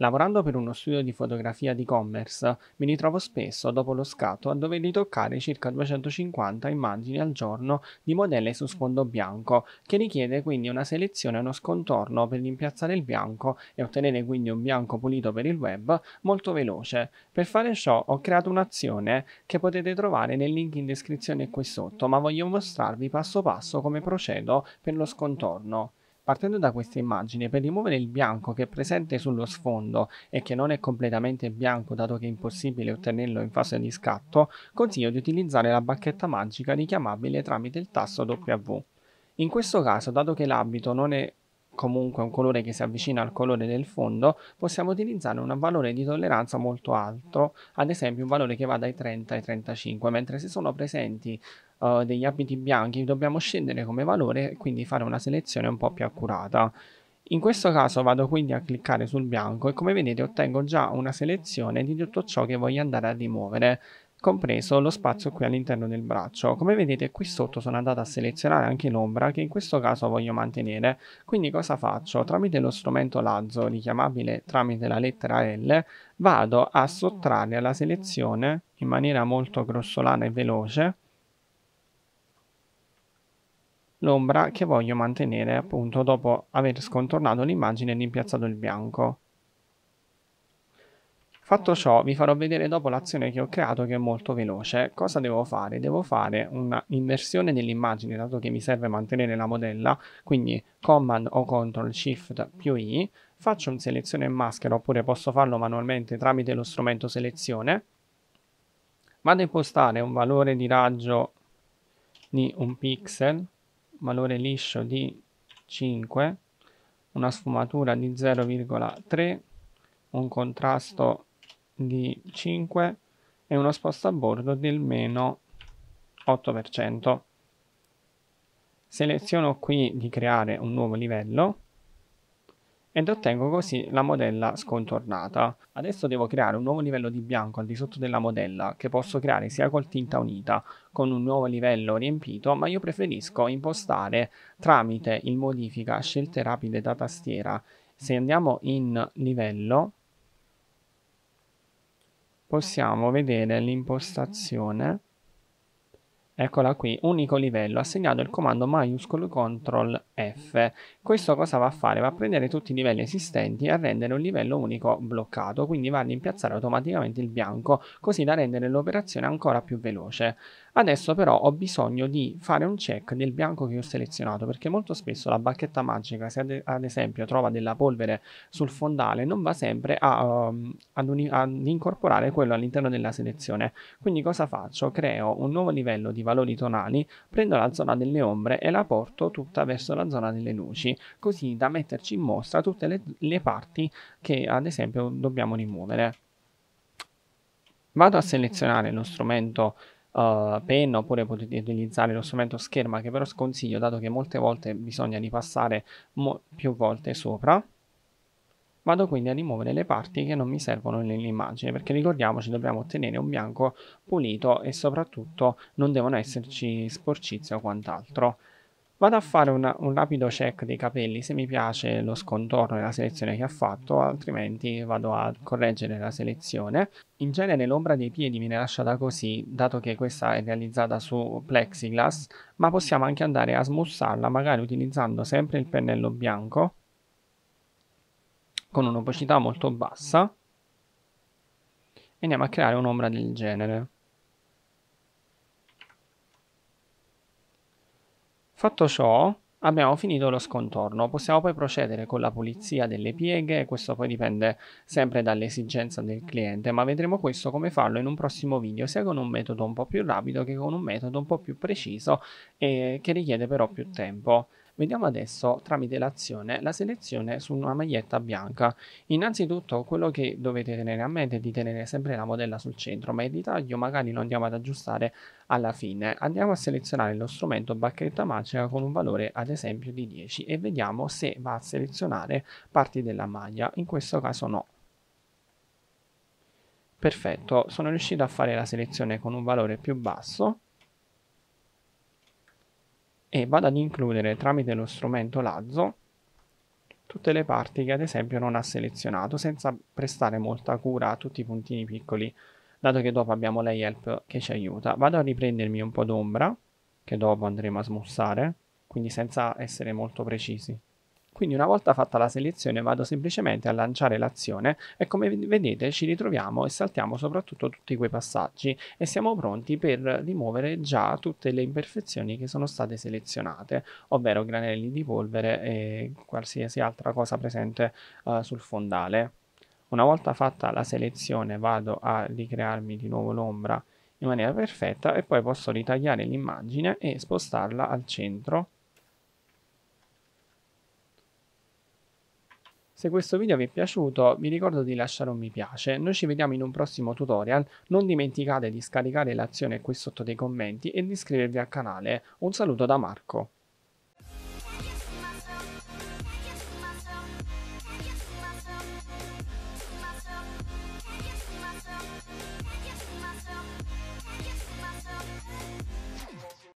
Lavorando per uno studio di fotografia di e-commerce, mi ritrovo spesso, dopo lo scatto, a dover ritoccare circa 250 immagini al giorno di modelle su sfondo bianco, che richiede quindi una selezione e uno scontorno per rimpiazzare il bianco e ottenere quindi un bianco pulito per il web molto veloce. Per fare ciò ho creato un'azione che potete trovare nel link in descrizione qui sotto, ma voglio mostrarvi passo passo come procedo per lo scontorno. Partendo da questa immagine, per rimuovere il bianco che è presente sullo sfondo e che non è completamente bianco dato che è impossibile ottenerlo in fase di scatto, consiglio di utilizzare la bacchetta magica richiamabile tramite il tasto W. In questo caso, dato che l'abito non è comunque un colore che si avvicina al colore del fondo, possiamo utilizzare un valore di tolleranza molto alto, ad esempio un valore che va dai 30 ai 35, mentre se sono presenti uh, degli abiti bianchi dobbiamo scendere come valore e quindi fare una selezione un po' più accurata. In questo caso vado quindi a cliccare sul bianco e come vedete ottengo già una selezione di tutto ciò che voglio andare a rimuovere compreso lo spazio qui all'interno del braccio. Come vedete qui sotto sono andato a selezionare anche l'ombra che in questo caso voglio mantenere. Quindi cosa faccio? Tramite lo strumento lazzo richiamabile tramite la lettera L vado a sottrarre alla selezione in maniera molto grossolana e veloce l'ombra che voglio mantenere appunto dopo aver scontornato l'immagine e rimpiazzato il bianco. Fatto ciò vi farò vedere dopo l'azione che ho creato che è molto veloce. Cosa devo fare? Devo fare un'inversione dell'immagine dato che mi serve mantenere la modella, quindi Command o Ctrl Shift più I, faccio un selezione in maschera oppure posso farlo manualmente tramite lo strumento selezione, vado a impostare un valore di raggio di un pixel valore liscio di 5, una sfumatura di 0,3, un contrasto di 5 e uno sposto a bordo del meno 8%. Seleziono qui di creare un nuovo livello ed ottengo così la modella scontornata. Adesso devo creare un nuovo livello di bianco al di sotto della modella che posso creare sia col tinta unita con un nuovo livello riempito ma io preferisco impostare tramite il modifica scelte rapide da tastiera. Se andiamo in livello possiamo vedere l'impostazione Eccola qui, unico livello, assegnato il comando maiuscolo CTRL F. Questo cosa va a fare? Va a prendere tutti i livelli esistenti e a rendere un livello unico bloccato, quindi va a rimpiazzare automaticamente il bianco, così da rendere l'operazione ancora più veloce. Adesso però ho bisogno di fare un check del bianco che ho selezionato perché molto spesso la bacchetta magica se ad, ad esempio trova della polvere sul fondale non va sempre a, um, ad, un, ad incorporare quello all'interno della selezione. Quindi cosa faccio? Creo un nuovo livello di valori tonali, prendo la zona delle ombre e la porto tutta verso la zona delle luci così da metterci in mostra tutte le, le parti che ad esempio dobbiamo rimuovere. Vado a selezionare lo strumento uh, penna oppure potete utilizzare lo strumento scherma che però sconsiglio dato che molte volte bisogna ripassare più volte sopra. Vado quindi a rimuovere le parti che non mi servono nell'immagine perché ricordiamoci dobbiamo ottenere un bianco pulito e soprattutto non devono esserci sporcizie o quant'altro. Vado a fare una, un rapido check dei capelli se mi piace lo scontorno e la selezione che ha fatto, altrimenti vado a correggere la selezione. In genere l'ombra dei piedi viene lasciata così, dato che questa è realizzata su plexiglass, ma possiamo anche andare a smussarla, magari utilizzando sempre il pennello bianco, con un'opacità molto bassa, e andiamo a creare un'ombra del genere. Fatto ciò, abbiamo finito lo scontorno. Possiamo poi procedere con la pulizia delle pieghe, questo poi dipende sempre dall'esigenza del cliente, ma vedremo questo come farlo in un prossimo video, sia con un metodo un po' più rapido che con un metodo un po' più preciso e che richiede però più tempo. Vediamo adesso tramite l'azione la selezione su una maglietta bianca. Innanzitutto quello che dovete tenere a mente è di tenere sempre la modella sul centro, ma il ritaglio magari lo andiamo ad aggiustare alla fine. Andiamo a selezionare lo strumento bacchetta magica con un valore ad esempio di 10 e vediamo se va a selezionare parti della maglia, in questo caso no. Perfetto, sono riuscito a fare la selezione con un valore più basso e vado ad includere tramite lo strumento lazzo tutte le parti che ad esempio non ha selezionato senza prestare molta cura a tutti i puntini piccoli dato che dopo abbiamo la help che ci aiuta vado a riprendermi un po' d'ombra che dopo andremo a smussare quindi senza essere molto precisi quindi una volta fatta la selezione vado semplicemente a lanciare l'azione e come vedete ci ritroviamo e saltiamo soprattutto tutti quei passaggi e siamo pronti per rimuovere già tutte le imperfezioni che sono state selezionate, ovvero granelli di polvere e qualsiasi altra cosa presente uh, sul fondale. Una volta fatta la selezione vado a ricrearmi di nuovo l'ombra in maniera perfetta e poi posso ritagliare l'immagine e spostarla al centro Se questo video vi è piaciuto vi ricordo di lasciare un mi piace, noi ci vediamo in un prossimo tutorial, non dimenticate di scaricare l'azione qui sotto dei commenti e di iscrivervi al canale. Un saluto da Marco.